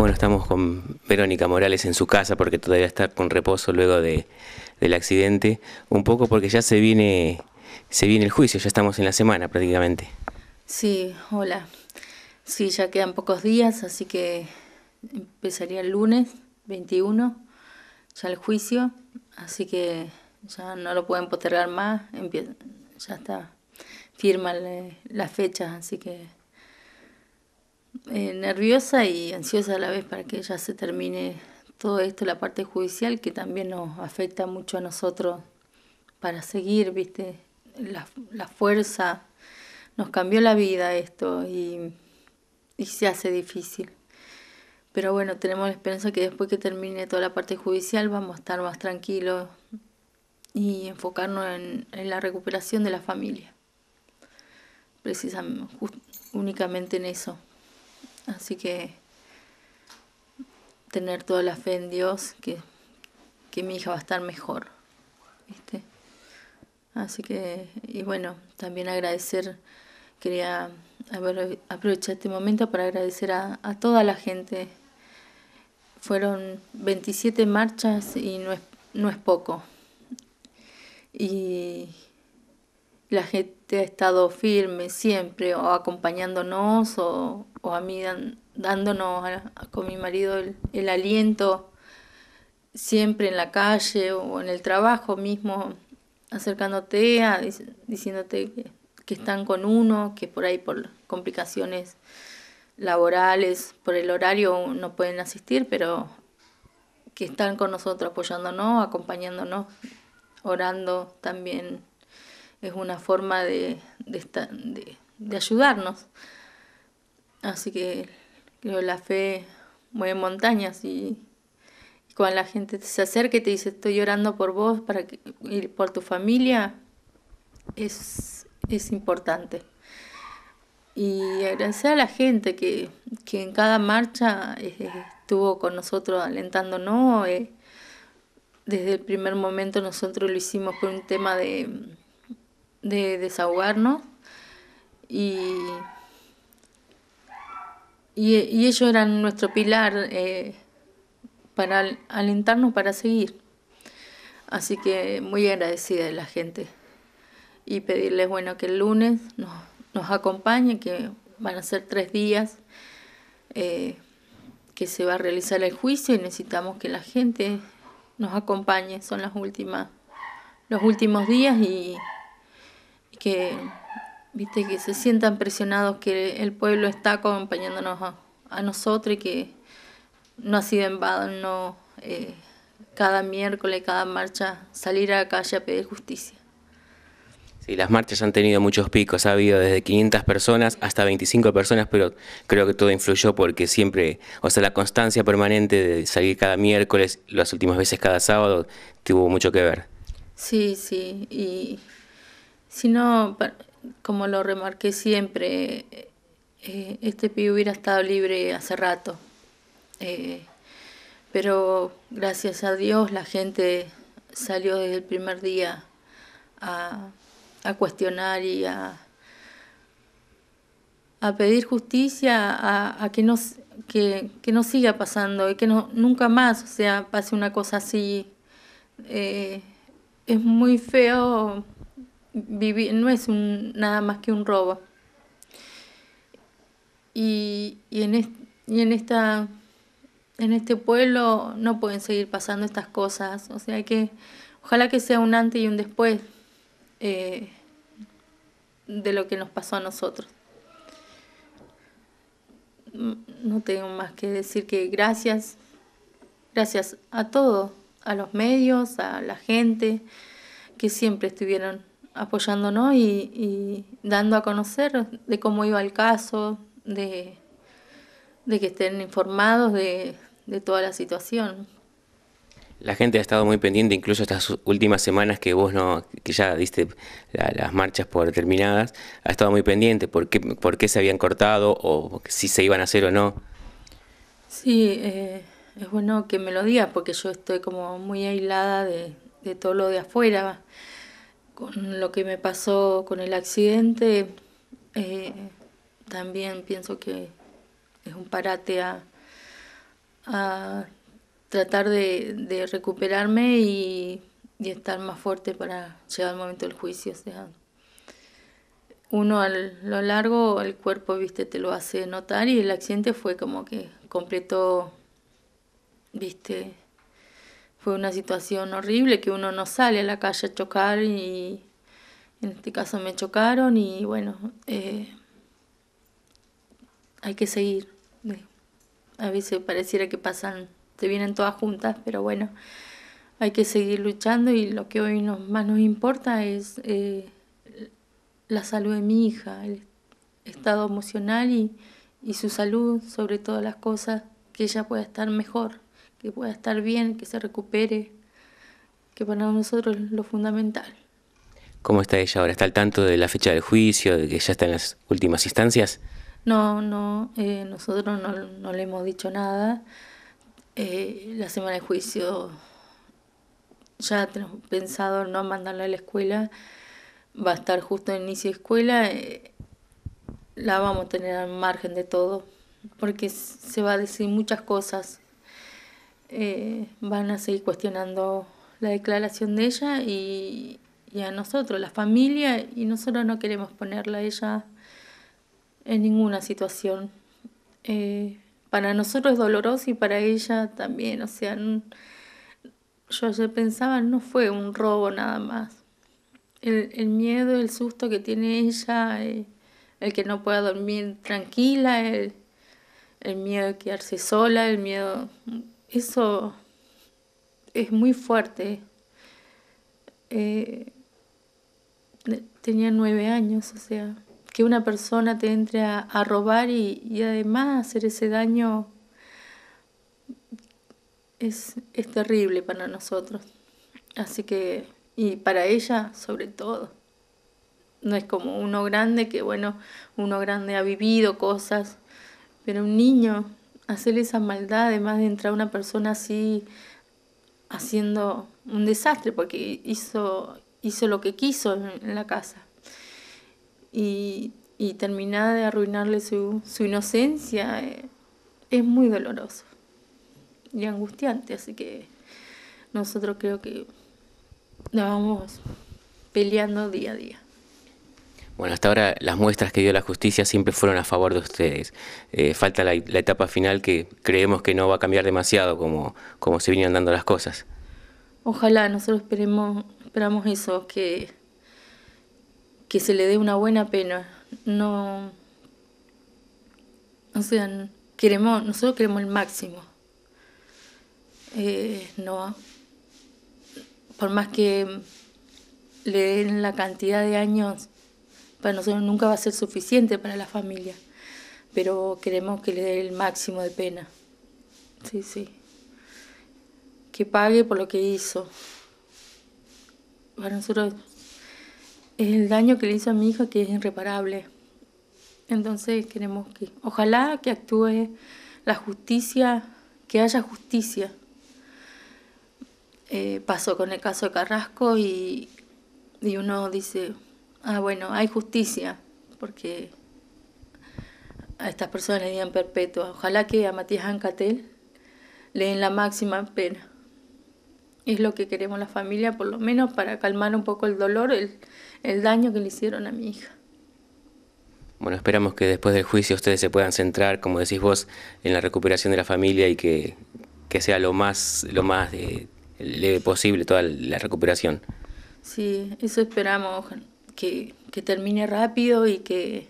Bueno, estamos con Verónica Morales en su casa porque todavía está con reposo luego de, del accidente, un poco porque ya se viene, se viene el juicio, ya estamos en la semana prácticamente. Sí, hola. Sí, ya quedan pocos días, así que empezaría el lunes 21, ya el juicio, así que ya no lo pueden postergar más, ya está, firman las fechas, así que... Eh, nerviosa y ansiosa a la vez para que ya se termine todo esto, la parte judicial, que también nos afecta mucho a nosotros para seguir, ¿viste? La, fuerza, nos cambió la vida esto y, se hace difícil. Pero bueno, tenemos la esperanza que después que termine toda la parte judicial vamos a estar más tranquilos y enfocarnos en, la recuperación de la familia. Precisamente, únicamente en eso. Así que tener toda la fe en Dios que, mi hija va a estar mejor. Así que, y bueno, también agradecer, quería aprovechar este momento para agradecer a, toda la gente. Fueron 27 marchas y no es, no es poco. Y la gente ha estado firme siempre o acompañándonos o, o a mí dándonos con mi marido el, aliento siempre en la calle o en el trabajo mismo, acercándote, diciéndote que, que están con uno, que por ahí por complicaciones laborales, por el horario no pueden asistir, pero que están con nosotros apoyándonos, acompañándonos, orando también es una forma de, de, ayudarnos. Así que creo la fe mueve montañas y, cuando la gente se acerca y te dice estoy llorando por vos para por tu familia, es, importante. Y agradecer a la gente que, en cada marcha eh, eh, estuvo con nosotros alentándonos. Eh. desde el primer momento nosotros lo hicimos por un tema de de desahogarnos y, y, ellos eran nuestro pilar eh, para alentarnos para seguir. Así que muy agradecida de la gente y pedirles bueno que el lunes nos, acompañe, que van a ser tres días eh, que se va a realizar el juicio y necesitamos que la gente nos acompañe, son las últimas, los últimos días y que, viste, que se sientan presionados que el pueblo está acompañándonos a, nosotros y que no ha sido en eh, cada miércoles, cada marcha, salir a la calle a pedir justicia. Sí, las marchas han tenido muchos picos, ha habido desde 500 personas hasta 25 personas, pero creo que todo influyó porque siempre, o sea, la constancia permanente de salir cada miércoles, las últimas veces cada sábado, tuvo mucho que ver. Sí, sí, y sino, como lo remarqué siempre, eh, este pibe hubiera estado libre hace rato. Eh, pero gracias a Dios la gente salió desde el primer día a, a cuestionar y a, a pedir justicia, a, que, no, que, que, siga pasando y que no, nunca más o sea, pase una cosa así. Eh, es muy feo no es un, nada más que un robo. Y, en, en, esta, en este pueblo no pueden seguir pasando estas cosas. O sea que ojalá que sea un antes y un después eh, de lo que nos pasó a nosotros. No tengo más que decir que gracias, gracias a todos, a los medios, a la gente que siempre estuvieron apoyándonos y, dando a conocer de cómo iba el caso, de, que estén informados de, toda la situación. La gente ha estado muy pendiente, incluso estas últimas semanas que vos no, que ya diste las marchas por terminadas, ha estado muy pendiente por qué, se habían cortado o si se iban a hacer o no. Sí, eh, es bueno que me lo digas porque yo estoy como muy aislada de, de todo lo de afuera con lo que me pasó con el accidente, eh, también pienso que es un parate a, tratar de, recuperarme y, estar más fuerte para llegar al momento del juicio. uno a lo largo, el cuerpo, viste, te lo hace notar y el accidente fue como que completó, viste, fue una situación horrible que uno no sale a la calle a chocar y en este caso me chocaron y bueno, eh, hay que seguir. A veces pareciera que pasan, te vienen todas juntas, pero bueno, hay que seguir luchando y lo que hoy nos, más nos importa es eh, la salud de mi hija, el estado emocional y, y su salud sobre todas las cosas, que ella pueda estar mejor que pueda estar bien, que se recupere, que para nosotros es lo fundamental. ¿Cómo está ella ahora? ¿Está al tanto de la fecha del juicio, de que ya está en las últimas instancias? No, no, eh, nosotros no, le hemos dicho nada. Eh, la semana de juicio ya tenemos pensado no mandarla a la escuela, va a estar justo en inicio de escuela, eh, la vamos a tener al margen de todo, porque se va a decir muchas cosas eh, van a seguir cuestionando la declaración de ella y, a nosotros, la familia, y nosotros no queremos ponerla a ella en ninguna situación. Eh, para nosotros es doloroso y para ella también, o sea, yo pensaba, no fue un robo nada más. El, miedo, el susto que tiene ella, eh, el que no pueda dormir tranquila, el, el miedo de quedarse sola, el miedo eso es muy fuerte. Eh, tenía nueve años, o sea, que una persona te entre a, robar y, y, además hacer ese daño es, es terrible para nosotros. Así que, y para ella sobre todo. No es como uno grande que, bueno, uno grande ha vivido cosas, pero un niño Hacerle esa maldad, además de entrar una persona así haciendo un desastre, porque hizo, hizo lo que quiso en, la casa. Y, y terminar de arruinarle su, inocencia eh, es muy doloroso y angustiante, así que nosotros creo que nos vamos peleando día a día. Bueno, hasta ahora las muestras que dio la justicia siempre fueron a favor de ustedes. Eh, falta la, etapa final que creemos que no va a cambiar demasiado como, como se vinieron dando las cosas. Ojalá, nosotros esperemos, esperamos eso, que, que se le dé una buena pena. No, o sea, queremos, nosotros queremos el máximo. Eh, no, por más que le den la cantidad de años para nosotros nunca va a ser suficiente para la familia, pero queremos que le dé el máximo de pena. Sí, sí. Que pague por lo que hizo. Para nosotros es el daño que le hizo a mi hija que es irreparable. Entonces queremos que, ojalá que actúe la justicia, que haya justicia. Eh, pasó con el caso de Carrasco y, y uno dice, Ah, bueno, hay justicia, porque a estas personas le dían perpetua. Ojalá que a Matías Ancatel le den la máxima pena. Es lo que queremos la familia, por lo menos para calmar un poco el dolor, el, el daño que le hicieron a mi hija. Bueno, esperamos que después del juicio ustedes se puedan centrar, como decís vos, en la recuperación de la familia y que, sea lo más, lo más eh, leve posible toda la recuperación. Sí, eso esperamos, que, termine rápido y que,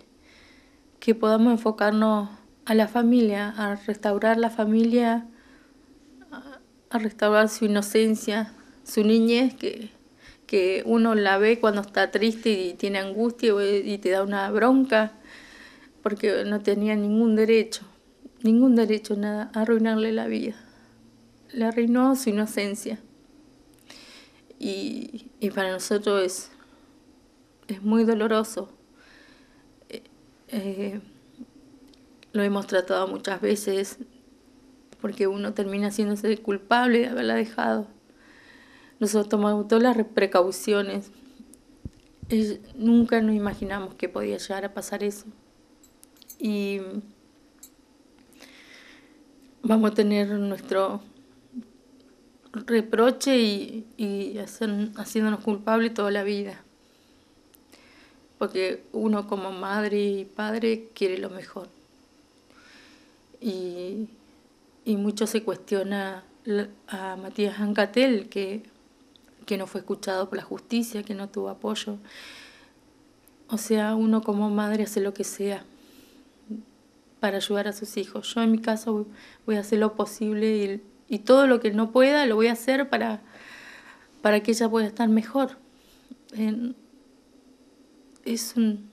podamos enfocarnos a la familia, a restaurar la familia, a restaurar su inocencia, su niñez, que, que uno la ve cuando está triste y tiene angustia y te da una bronca, porque no tenía ningún derecho, ningún derecho nada, a arruinarle la vida. Le arruinó su inocencia. Y, y para nosotros es es muy doloroso. Eh, eh, lo hemos tratado muchas veces porque uno termina haciéndose culpable de haberla dejado. Nosotros tomamos todas las precauciones. nunca nos imaginamos que podía llegar a pasar eso. Y vamos a tener nuestro reproche y, y haciéndonos culpable toda la vida porque uno como madre y padre quiere lo mejor. Y, mucho se cuestiona a Matías Ancatel, que, que no fue escuchado por la justicia, que no tuvo apoyo. O sea, uno como madre hace lo que sea para ayudar a sus hijos. Yo en mi caso voy a hacer lo posible y, todo lo que no pueda lo voy a hacer para, para que ella pueda estar mejor. En, es un,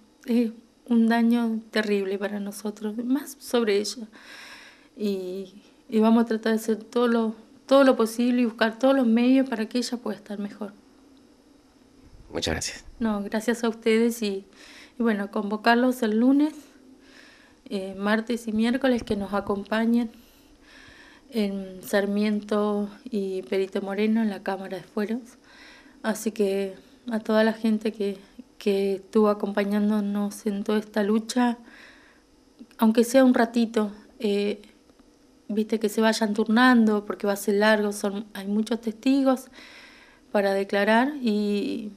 un daño terrible para nosotros, más sobre ella. Y, y vamos a tratar de hacer todo lo, todo lo posible y buscar todos los medios para que ella pueda estar mejor. Muchas gracias. No, gracias a ustedes y, bueno, convocarlos el lunes, eh, martes y miércoles que nos acompañen en Sarmiento y Perito Moreno en la Cámara de Fueros. Así que a toda la gente que, que estuvo acompañándonos en toda esta lucha, aunque sea un ratito, eh, viste que se vayan turnando porque va a ser largo, son, hay muchos testigos para declarar y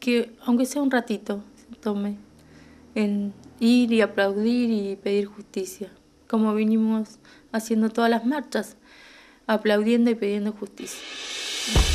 que aunque sea un ratito tome en ir y aplaudir y pedir justicia, como vinimos haciendo todas las marchas, aplaudiendo y pidiendo justicia.